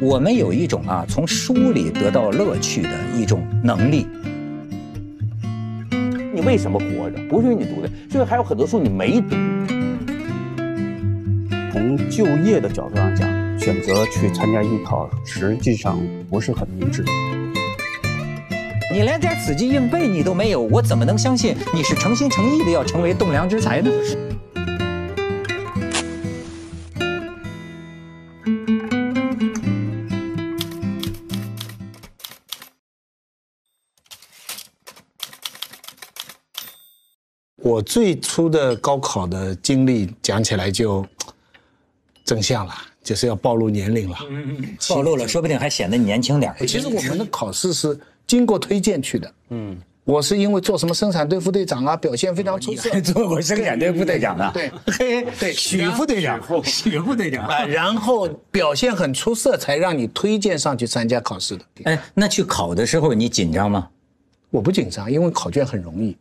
我们有一种啊，从书里得到乐趣的一种能力。你为什么活着？不是为你读的，就是还有很多书你没读。从就业的角度上讲，选择去参加艺考，实际上不是很明智。你连点死记硬背你都没有，我怎么能相信你是诚心诚意的要成为栋梁之才呢？最初的高考的经历讲起来就真 相了，就是要暴露年龄了。嗯嗯，暴露了，说不定还显得年轻点。其实我们的考试是经过推荐去的。嗯，我是因为做什么生产队副队长啊，表现非常出色，做过生产队副队长的。对，对，许副队长，许副队长然后表现很出色，才让你推荐上去参加考试的。哎，那去考的时候你紧张吗？我不紧张，因为考卷很容易。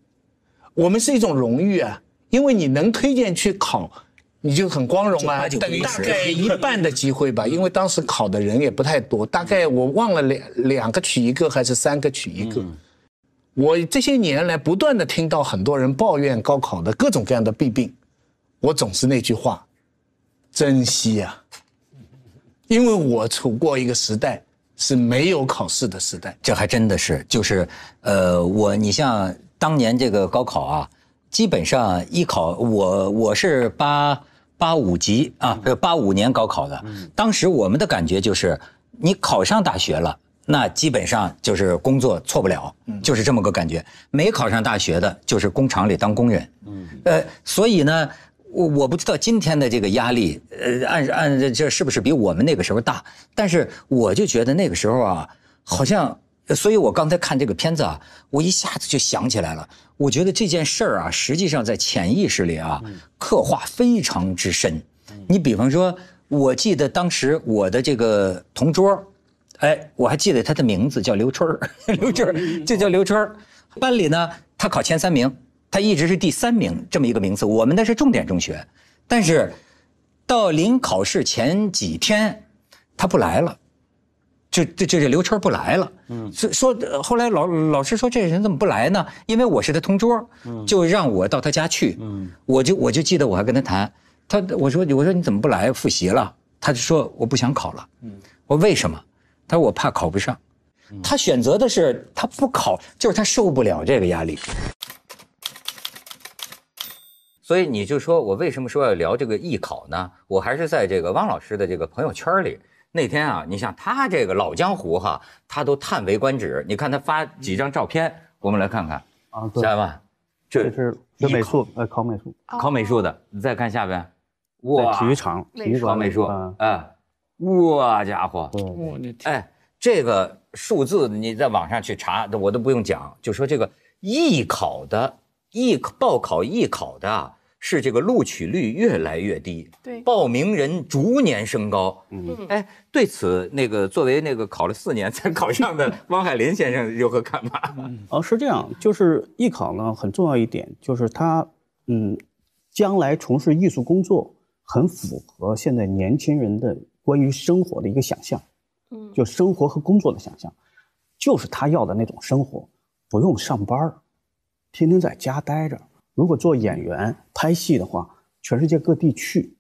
我们是一种荣誉啊，因为你能推荐去考，你就很光荣啊。等于大概一半的机会吧，因为当时考的人也不太多，大概我忘了两两个取一个还是三个取一个。我这些年来不断的听到很多人抱怨高考的各种各样的弊病，我总是那句话，珍惜啊，因为我处过一个时代是没有考试的时代，这还真的是就是呃，我你像。当年这个高考啊，基本上一考我我是八八五级啊，八五年高考的。当时我们的感觉就是，你考上大学了，那基本上就是工作错不了，就是这么个感觉。没考上大学的，就是工厂里当工人。呃，所以呢，我我不知道今天的这个压力，呃，按按这是不是比我们那个时候大？但是我就觉得那个时候啊，好像。所以，我刚才看这个片子啊，我一下子就想起来了。我觉得这件事儿啊，实际上在潜意识里啊，刻画非常之深。你比方说，我记得当时我的这个同桌，哎，我还记得他的名字叫刘春儿，刘春儿，就叫刘春儿。班里呢，他考前三名，他一直是第三名这么一个名次。我们那是重点中学，但是到临考试前几天，他不来了。就就就是刘春不来了，说说后来老老师说这人怎么不来呢？因为我是他同桌，就让我到他家去。我就我就记得我还跟他谈，他我说我说你怎么不来复习了？他就说我不想考了。我为什么？他说我怕考不上。他选择的是他不考，就是他受不了这个压力。所以你就说我为什么说要聊这个艺考呢？我还是在这个汪老师的这个朋友圈里。那天啊，你像他这个老江湖哈，他都叹为观止。你看他发几张照片，我们来看看啊，下边，这是学美术，呃，考美术，考美术的。你再看下边，哇，体育场体育考美术，哎，哇家伙，哎，这个数字你在网上去查，我都不用讲，就说这个艺考的艺报考艺考的。是这个录取率越来越低，对，报名人逐年升高。嗯，哎，对此那个作为那个考了四年才 考上的 汪海林先生有何看法？哦，是这样，就是艺考呢很重要一点，就是他，嗯，将来从事艺术工作很符合现在年轻人的关于生活的一个想象，嗯，就生活和工作的想象，就是他要的那种生活，不用上班天天在家待着。如果做演员拍戏的话，全世界各地去，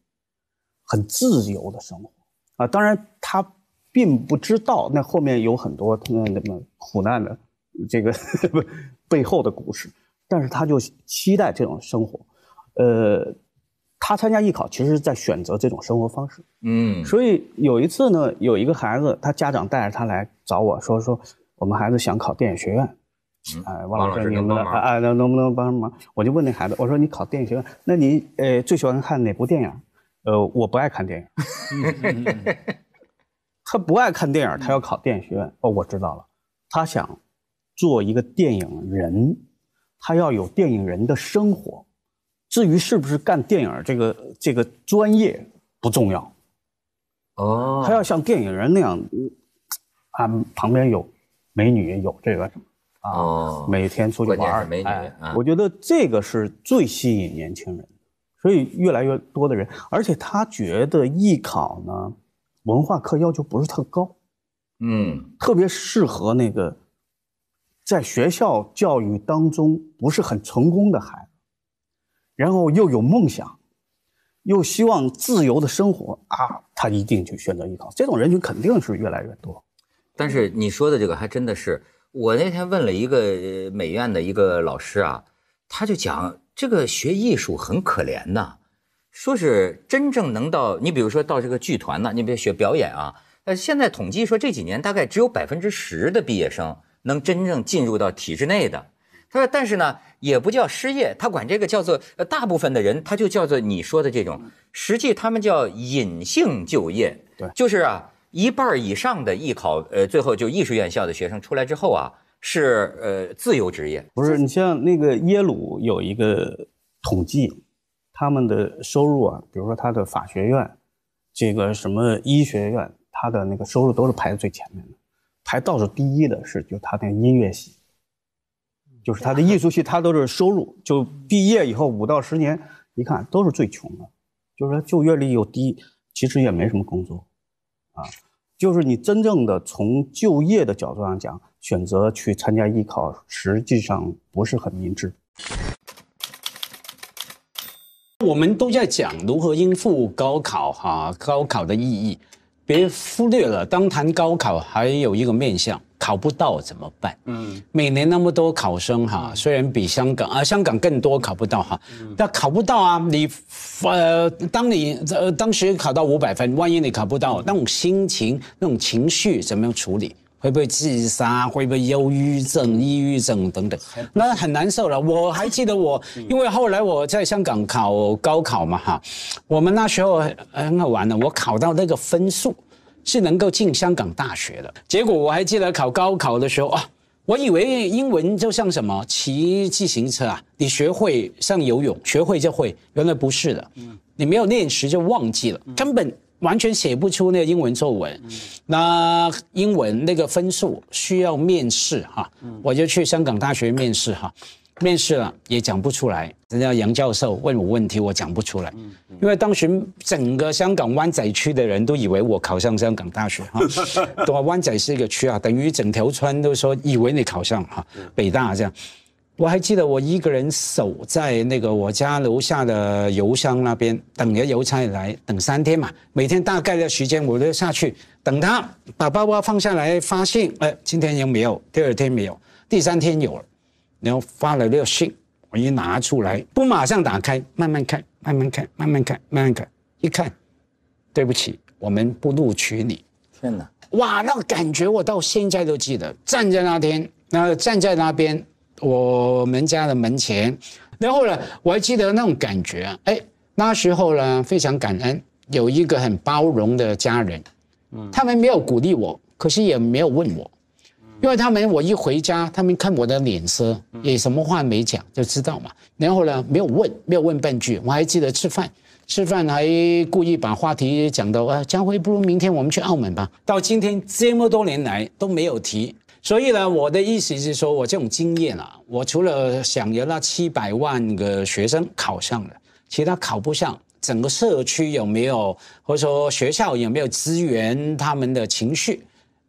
很自由的生活啊。当然，他并不知道那后面有很多那么那么苦难的这个 背后的故事，但是他就期待这种生活。呃，他参加艺考，其实是在选择这种生活方式。嗯，所以有一次呢，有一个孩子，他家长带着他来找我说说，我们孩子想考电影学院。哎，王老师，您能啊？能能不能帮忙？我就问那孩子，我说你考电影学院，那你呃最喜欢看哪部电影？呃，我不爱看电影。他不爱看电影，他要考电影学院。哦，我知道了，他想做一个电影人，他要有电影人的生活。至于是不是干电影这个这个专业不重要。哦，他要像电影人那样，啊，旁边有美女，有这个什么。啊，每天出去玩儿，美女，我觉得这个是最吸引年轻人，所以越来越多的人，而且他觉得艺考呢，文化课要求不是特高，嗯，特别适合那个，在学校教育当中不是很成功的孩子，然后又有梦想，又希望自由的生活啊，他一定去选择艺考，这种人群肯定是越来越多。但是你说的这个还真的是。我那天问了一个美院的一个老师啊，他就讲这个学艺术很可怜的，说是真正能到你比如说到这个剧团呢，你比如学表演啊，呃现在统计说这几年大概只有百分之十的毕业生能真正进入到体制内的。他说，但是呢也不叫失业，他管这个叫做，呃，大部分的人他就叫做你说的这种，实际他们叫隐性就业，对，就是啊。一半以上的艺考，呃，最后就艺术院校的学生出来之后啊，是呃自由职业。不是你像那个耶鲁有一个统计，他们的收入啊，比如说他的法学院，这个什么医学院，他的那个收入都是排在最前面的，排倒数第一的是就他的音乐系，就是他的艺术系，他都是收入就毕业以后五到十年，一看都是最穷的，就是说就业率又低，其实也没什么工作。啊，就是你真正的从就业的角度上讲，选择去参加艺考，实际上不是很明智。我们都在讲如何应付高考，哈，高考的意义。别忽略了，当谈高考，还有一个面向，考不到怎么办？嗯，每年那么多考生哈，虽然比香港啊，香港更多考不到哈，但考不到啊，你，呃，当你呃当时考到五百分，万一你考不到，那种心情、那种情绪怎么样处理？会不会自杀？会不会忧郁症、抑郁症等等？那很难受了。我还记得我，因为后来我在香港考高考嘛，哈，我们那时候很好玩的。我考到那个分数，是能够进香港大学的。结果我还记得考高考的时候啊，我以为英文就像什么骑自行车啊，你学会像游泳，学会就会。原来不是的，嗯，你没有练习就忘记了，根本。完全写不出那英文作文，那英文那个分数需要面试哈，我就去香港大学面试哈，面试了也讲不出来，人家杨教授问我问题，我讲不出来，因为当时整个香港湾仔区的人都以为我考上香港大学哈，对吧？湾仔是一个区啊，等于整条村都说以为你考上哈，北大这样。我还记得我一个人守在那个我家楼下的邮箱那边等着邮差来，等三天嘛。每天大概的时间我都下去等他把包包放下来发信。哎，今天有没有，第二天没有，第三天有了，然后发了个信。我一拿出来，不马上打开，慢慢看，慢慢看，慢慢看，慢慢看。一看，对不起，我们不录取你。天哪！哇，那个感觉我到现在都记得。站在那天，那站在那边。我们家的门前，然后呢，我还记得那种感觉。哎，那时候呢，非常感恩，有一个很包容的家人。嗯，他们没有鼓励我，可是也没有问我，因为他们我一回家，他们看我的脸色，也什么话没讲，就知道嘛。然后呢，没有问，没有问半句。我还记得吃饭，吃饭还故意把话题讲到啊，江辉，不如明天我们去澳门吧？到今天这么多年来都没有提。所以呢，我的意思是说，我这种经验啊，我除了想有那七百万个学生考上了，其他考不上，整个社区有没有，或者说学校有没有支援他们的情绪？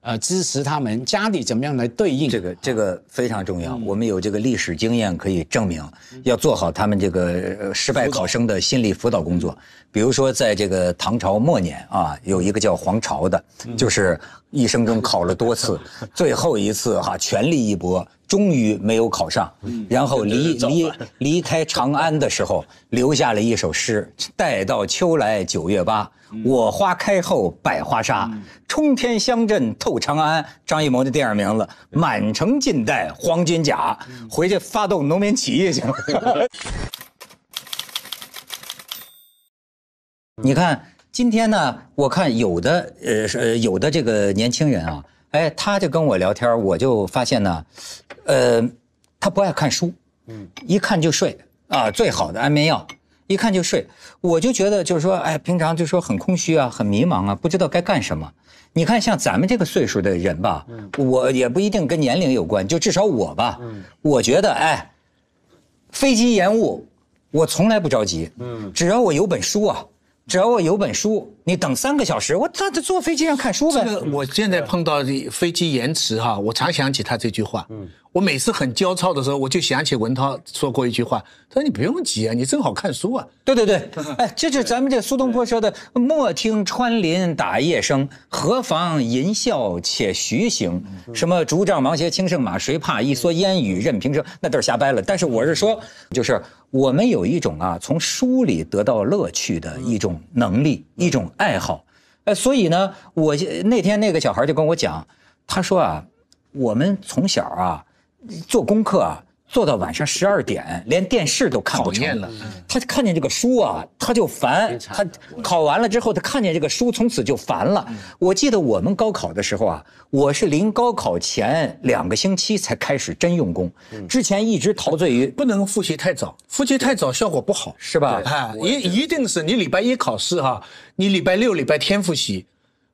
呃，支持他们家里怎么样来对应这个这个非常重要，我们有这个历史经验可以证明，要做好他们这个失败考生的心理辅导工作。比如说，在这个唐朝末年啊，有一个叫黄巢的，就是一生中考了多次，最后一次哈，全力一搏。终于没有考上，然后离离离开长安的时候，留下了一首诗：“待到秋来九月八，我花开后百花杀，冲天香阵透长安。”张艺谋的电影名字，满城尽带黄金甲，回去发动农民起义去。了。你看，今天呢，我看有的呃呃，有的这个年轻人啊。哎，他就跟我聊天，我就发现呢，呃，他不爱看书，嗯，一看就睡啊，最好的安眠药，一看就睡。我就觉得，就是说，哎，平常就说很空虚啊，很迷茫啊，不知道该干什么。你看，像咱们这个岁数的人吧，嗯，我也不一定跟年龄有关，就至少我吧，嗯，我觉得，哎，飞机延误，我从来不着急，嗯，只要我有本书啊，只要我有本书。你等三个小时，我坐飞机上看书呗。这个我现在碰到飞机延迟哈，我常想起他这句话。嗯。我每次很焦躁的时候，我就想起文涛说过一句话，他说：“你不用急啊，你正好看书啊。”对对对，哎，这就咱们这苏东坡说的“莫听穿林打叶声，何妨吟啸且徐行。”什么“竹杖芒鞋轻胜马，谁怕？一蓑烟雨任平生。”那都是瞎掰了。但是我是说，就是我们有一种啊，从书里得到乐趣的一种能力、一种爱好。呃，所以呢，我那天那个小孩就跟我讲，他说啊，我们从小啊。做功课啊，做到晚上十二点，连电视都看不成了。他看见这个书啊，他就烦。他考完了之后，他看见这个书，从此就烦了。我记得我们高考的时候啊，我是临高考前两个星期才开始真用功，之前一直陶醉于。不能复习太早，复习太早效果不好，是吧？一一定是你礼拜一考试哈，你礼拜六、礼拜天复习。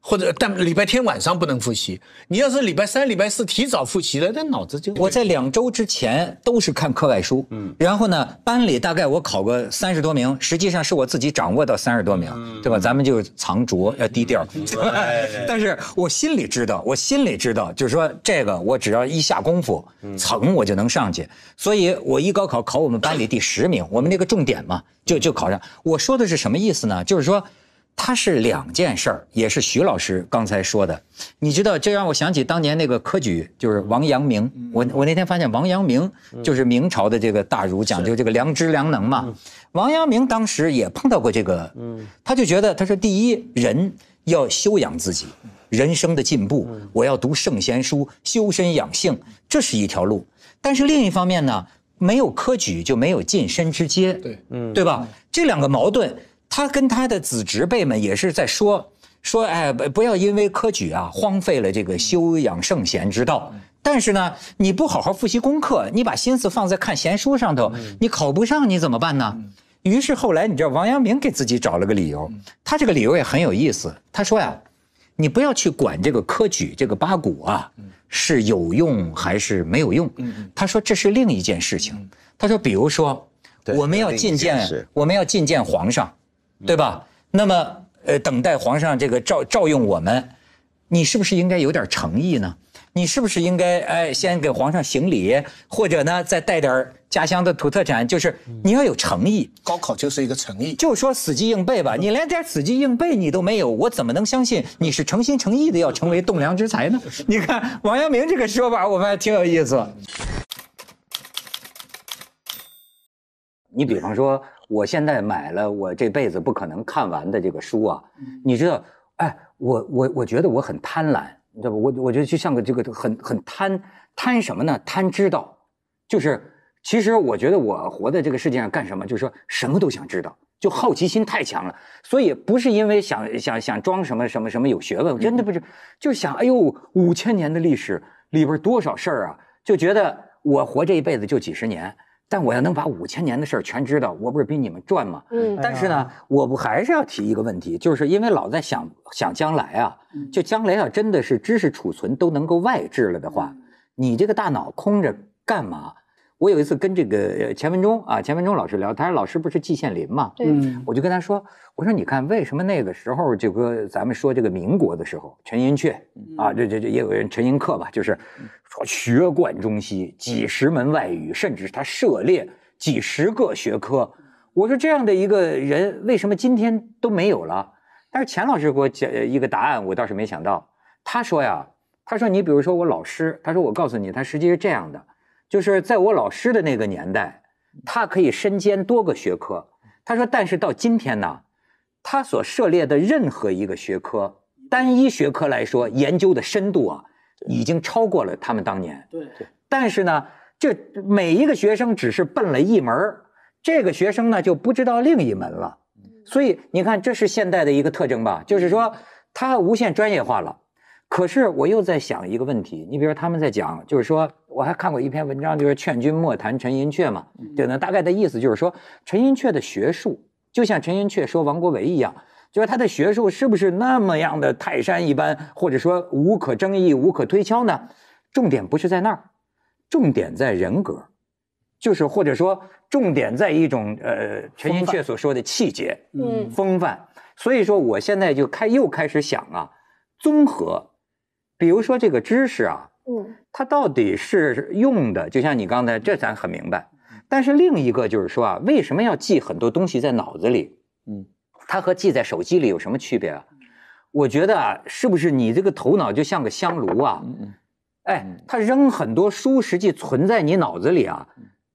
或者，但礼拜天晚上不能复习。你要是礼拜三、礼拜四提早复习了，那脑子就……我在两周之前都是看课外书，嗯，然后呢，班里大概我考个三十多名，实际上是我自己掌握到三十多名，对吧？咱们就藏拙，要低调。但是我心里知道，我心里知道，就是说这个，我只要一下功夫，层我就能上去。所以我一高考考我们班里第十名，我们那个重点嘛，就就考上。我说的是什么意思呢？就是说。它是两件事儿，也是徐老师刚才说的，你知道，这让我想起当年那个科举，就是王阳明。我我那天发现王阳明就是明朝的这个大儒，讲究这个良知良能嘛。王阳明当时也碰到过这个，嗯，他就觉得他说，第一，人要修养自己，人生的进步，我要读圣贤书，修身养性，这是一条路。但是另一方面呢，没有科举就没有晋身之阶，对，对吧？这两个矛盾。他跟他的子侄辈们也是在说说，哎，不要因为科举啊荒废了这个修养圣贤之道。但是呢，你不好好复习功课，你把心思放在看闲书上头，你考不上你怎么办呢？于是后来你知道王阳明给自己找了个理由，他这个理由也很有意思。他说呀，你不要去管这个科举这个八股啊是有用还是没有用，他说这是另一件事情。他说，比如说我们要觐见，我们要觐见皇上。对吧？那么，呃，等待皇上这个召照用我们，你是不是应该有点诚意呢？你是不是应该哎，先给皇上行礼，或者呢，再带点家乡的土特产？就是你要有诚意。高考就是一个诚意，就说死记硬背吧，你连点死记硬背你都没有，我怎么能相信你是诚心诚意的要成为栋梁之才呢？你看王阳明这个说法，我们还挺有意思。你比方说。我现在买了我这辈子不可能看完的这个书啊，你知道？哎，我我我觉得我很贪婪，你知道吧？我我觉得就像个这个很很贪贪什么呢？贪知道，就是其实我觉得我活在这个世界上干什么？就是说什么都想知道，就好奇心太强了。所以不是因为想想想装什么什么什么有学问，真的不是，就想哎呦五千年的历史里边多少事儿啊？就觉得我活这一辈子就几十年。但我要能把五千年的事儿全知道，我不是比你们赚吗？嗯，但是呢，我不还是要提一个问题，就是因为老在想想将来啊，就将来要真的是知识储存都能够外置了的话，你这个大脑空着干嘛？我有一次跟这个钱文忠啊，钱文忠老师聊，他说：“老师不是季羡林嘛？”嗯，我就跟他说：“我说你看，为什么那个时候就跟咱们说这个民国的时候，陈寅恪啊，这这这也有人陈寅恪吧，就是说学贯中西，几十门外语，甚至他涉猎几十个学科。”我说：“这样的一个人，为什么今天都没有了？”但是钱老师给我讲一个答案，我倒是没想到。他说呀：“他说你比如说我老师，他说我告诉你，他实际是这样的。”就是在我老师的那个年代，他可以身兼多个学科。他说：“但是到今天呢，他所涉猎的任何一个学科，单一学科来说，研究的深度啊，已经超过了他们当年。”对。但是呢，这每一个学生只是奔了一门这个学生呢就不知道另一门了。所以你看，这是现代的一个特征吧？就是说，他无限专业化了。可是我又在想一个问题，你比如说他们在讲，就是说我还看过一篇文章，就是劝君莫谈陈寅恪嘛，对那大概的意思就是说陈寅恪的学术就像陈寅恪说王国维一样，就是他的学术是不是那么样的泰山一般，或者说无可争议、无可推敲呢？重点不是在那儿，重点在人格，就是或者说重点在一种呃陈寅恪所说的气节、嗯风范。所以说我现在就开又开始想啊，综合。比如说这个知识啊，嗯，它到底是用的，就像你刚才这咱很明白，但是另一个就是说啊，为什么要记很多东西在脑子里？嗯，它和记在手机里有什么区别啊？我觉得啊，是不是你这个头脑就像个香炉啊？嗯嗯，哎，它扔很多书，实际存在你脑子里啊，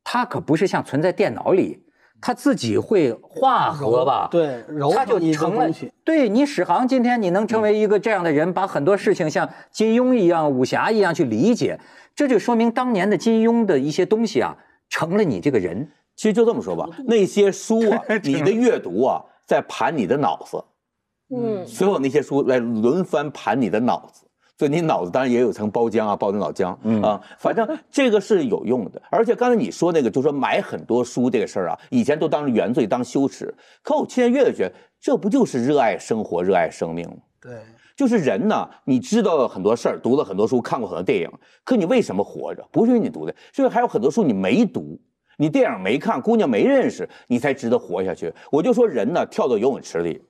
它可不是像存在电脑里。他自己会化合吧？对，揉成一个东对你史航，今天你能成为一个这样的人，把很多事情像金庸一样、武侠一样去理解，这就说明当年的金庸的一些东西啊，成了你这个人。其实就这么说吧，那些书啊，你的阅读啊，在盘你的脑子。嗯，所有那些书来轮番盘你的脑子。所以你脑子当然也有层包浆啊，包的脑浆啊，反正这个是有用的。而且刚才你说那个，就说买很多书这个事儿啊，以前都当原罪当羞耻，可我现在越觉得这不就是热爱生活、热爱生命吗？对，就是人呢，你知道了很多事儿，读了很多书，看过很多电影，可你为什么活着？不是因为你读的，是因为还有很多书你没读，你电影没看，姑娘没认识，你才值得活下去。我就说人呢，跳到游泳池里。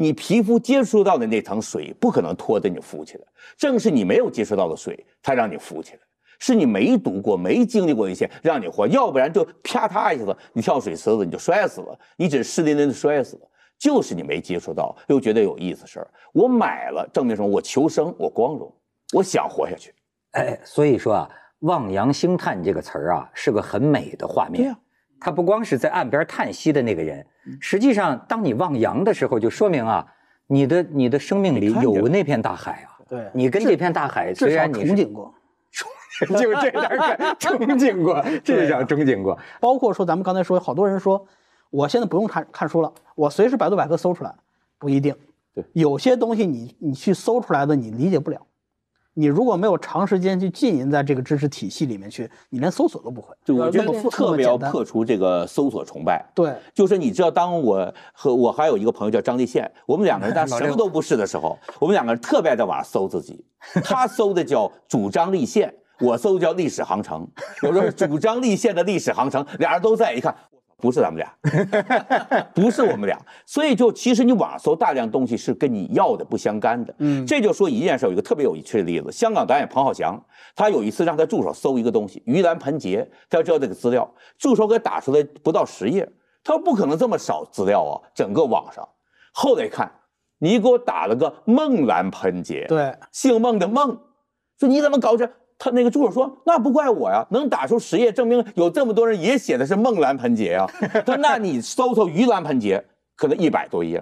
你皮肤接触到的那层水不可能拖着你浮起来，正是你没有接触到的水才让你浮起来，是你没读过、没经历过一些让你活，要不然就啪嗒一下子你跳水池子你就摔死了，你只湿淋淋的摔死了，就是你没接触到又觉得有意思事儿，我买了证明什么？我求生，我光荣，我想活下去。哎，所以说啊，“望洋兴叹”这个词儿啊是个很美的画面，他不光是在岸边叹息的那个人。实际上，当你望洋的时候，就说明啊，你的你的生命里有那片大海啊。对，你跟这片大海虽然你憧憬过，就这点憧憬过，至少憧憬过。包括说，咱们刚才说，好多人说，我现在不用看看书了，我随时百度百科搜出来，不一定。对，有些东西你你去搜出来的，你理解不了。你如果没有长时间去浸淫在这个知识体系里面去，你连搜索都不会。对，我觉得特别要破除这个搜索崇拜。对，就是你知道，当我和我还有一个朋友叫张立宪，我们两个人在 什么都不是的时候，我们两个人特别爱在网上搜自己。他搜的叫“主张立宪”，我搜的叫“历史航程”。有时候“主张立宪”的“历史航程”，俩人都在，一看。不是咱们俩，不是我们俩，所以就其实你网上搜大量东西是跟你要的不相干的。嗯，这就说一件事，有一个特别有趣的例子：香港导演彭浩翔，他有一次让他助手搜一个东西“盂兰盆节，他要这个资料，助手给打出来不到十页，他说不可能这么少资料啊，整个网上。后来一看，你给我打了个“孟兰盆节，对，姓孟的孟，说你怎么搞这？他那个助手说：“那不怪我呀，能打出十页，证明有这么多人也写的是梦兰盆节呀。”他那你搜搜鱼兰盆节，可能一百多页，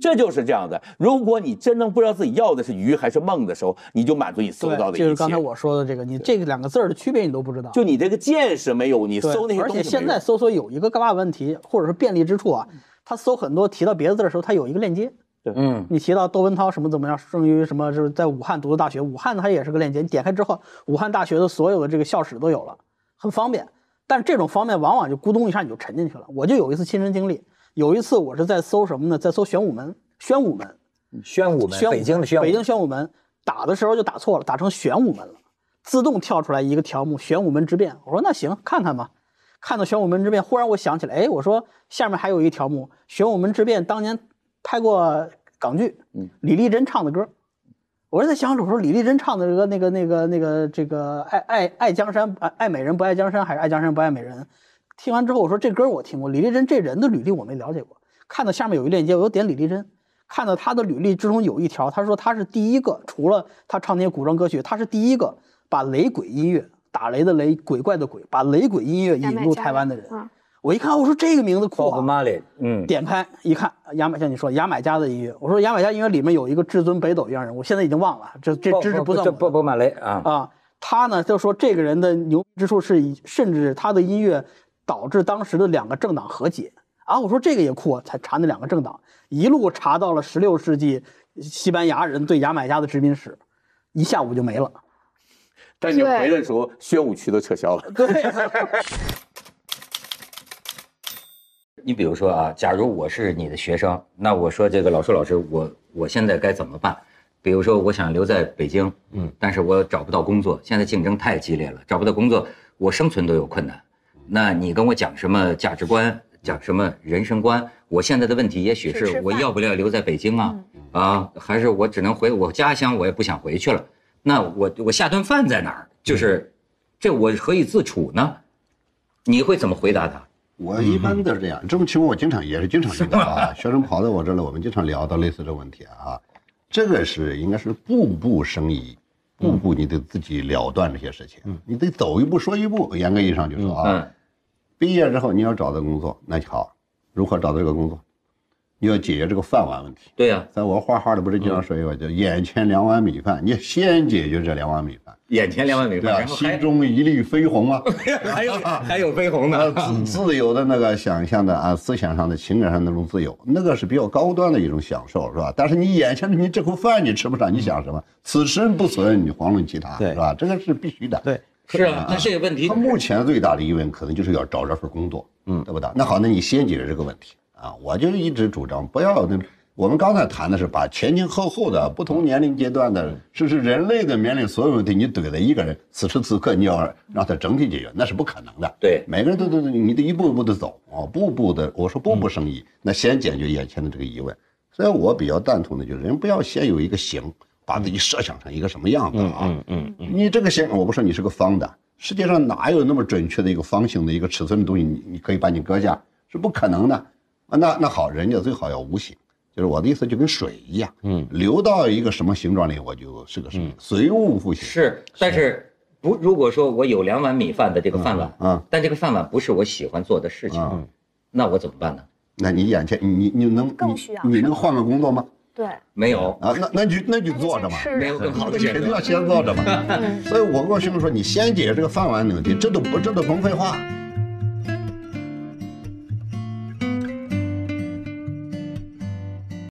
这就是这样的。如果你真正不知道自己要的是鱼还是梦的时候，你就满足你搜到的一切。就是刚才我说的这个，你这个两个字儿的区别你都不知道，就你这个见识没有。你搜那些东西，而且现在搜索有一个大嘛问题，或者说便利之处啊，他搜很多提到别的字的时候，他有一个链接。嗯，你提到窦文涛什么怎么样？生于什么？就是在武汉读的大学，武汉它也是个链接，你点开之后，武汉大学的所有的这个校史都有了，很方便。但这种方便往往就咕咚一下你就沉进去了。我就有一次亲身经历，有一次我是在搜什么呢？在搜玄武门，玄武门，玄武门，北京的玄武门，北京宣武门，打的时候就打错了，打成玄武门了，自动跳出来一个条目玄武门之变。我说那行看看吧，看到玄武门之变，忽然我想起来，哎，我说下面还有一条目玄武门之变，当年。拍过港剧，嗯，李丽珍唱的歌，我是在想我说李丽珍唱的这个那个那个那个这个爱爱爱江山爱美人不爱江山还是爱江山不爱美人，听完之后我说这歌我听过，李丽珍这人的履历我没了解过，看到下面有一链接，我点李丽珍，看到她的履历之中有一条，她说她是第一个除了她唱那些古装歌曲，她是第一个把雷鬼音乐打雷的雷鬼怪的鬼把雷鬼音乐引入台湾的人。我一看，我说这个名字酷啊，嗯，点开一看，牙买，像你说，牙买加的音乐，我说牙买加音乐里面有一个至尊北斗一样人我现在已经忘了，这这知识不算。不不波马雷啊啊，他呢就说这个人的牛之处是，甚至他的音乐导致当时的两个政党和解啊，我说这个也酷啊，才查那两个政党，一路查到了十六世纪西班牙人对牙买加的殖民史，一下午就没了。但你回来的时候，宣武区都撤销了。对。你比如说啊，假如我是你的学生，那我说这个老师老师，我我现在该怎么办？比如说，我想留在北京，嗯，但是我找不到工作，现在竞争太激烈了，找不到工作，我生存都有困难。那你跟我讲什么价值观，讲什么人生观？我现在的问题也许是我要不要留在北京啊？啊，还是我只能回我家乡？我也不想回去了。那我我下顿饭在哪儿？就是，这我何以自处呢？你会怎么回答他？我一般都是这样，这种情况我经常也是经常遇到啊。学生跑到我这来，我们经常聊到类似的问题啊。这个是应该是步步生疑，步步你得自己了断这些事情。你得走一步说一步。严格意义上就说啊，毕业之后你要找到工作，那就好，如何找到这个工作？要解决这个饭碗问题。对呀，在我画画的，不是经常说一个叫“眼前两碗米饭”，你先解决这两碗米饭。眼前两碗米饭，心中一粒飞鸿啊，还有还有飞鸿呢。自自由的那个想象的啊，思想上的情感上那种自由，那个是比较高端的一种享受，是吧？但是你眼前的你这口饭你吃不上，你想什么？此身不损，你遑论其他，是吧？这个是必须的。对，是啊。那这个问题，他目前最大的疑问可能就是要找这份工作，嗯，对不对？那好，那你先解决这个问题。啊，我就一直主张不要那。我们刚才谈的是把前前后后的不同年龄阶段的，就是人类的年龄所有问题，你怼在一个人此时此刻你要让他整体解决，那是不可能的。对，每个人都都你得一步一步的走啊，步步的。我说步步生疑，那先解决眼前的这个疑问。所以，我比较赞同的就是人不要先有一个形，把自己设想成一个什么样子啊？嗯嗯嗯。你这个形，我不说你是个方的，世界上哪有那么准确的一个方形的一个尺寸的东西？你你可以把你割下，是不可能的。那那好，人家最好要无形，就是我的意思就跟水一样，嗯，流到一个什么形状里，我就是个什么，随物复形。是，但是不如果说我有两碗米饭的这个饭碗啊，但这个饭碗不是我喜欢做的事情，那我怎么办呢？那你眼前你你能更需要？你能换个工作吗？对，没有啊，那那就那就坐着嘛，没有更好的，你肯定要先坐着嘛。所以我跟我学生说，你先解决这个饭碗的问题，这都不这都甭废话。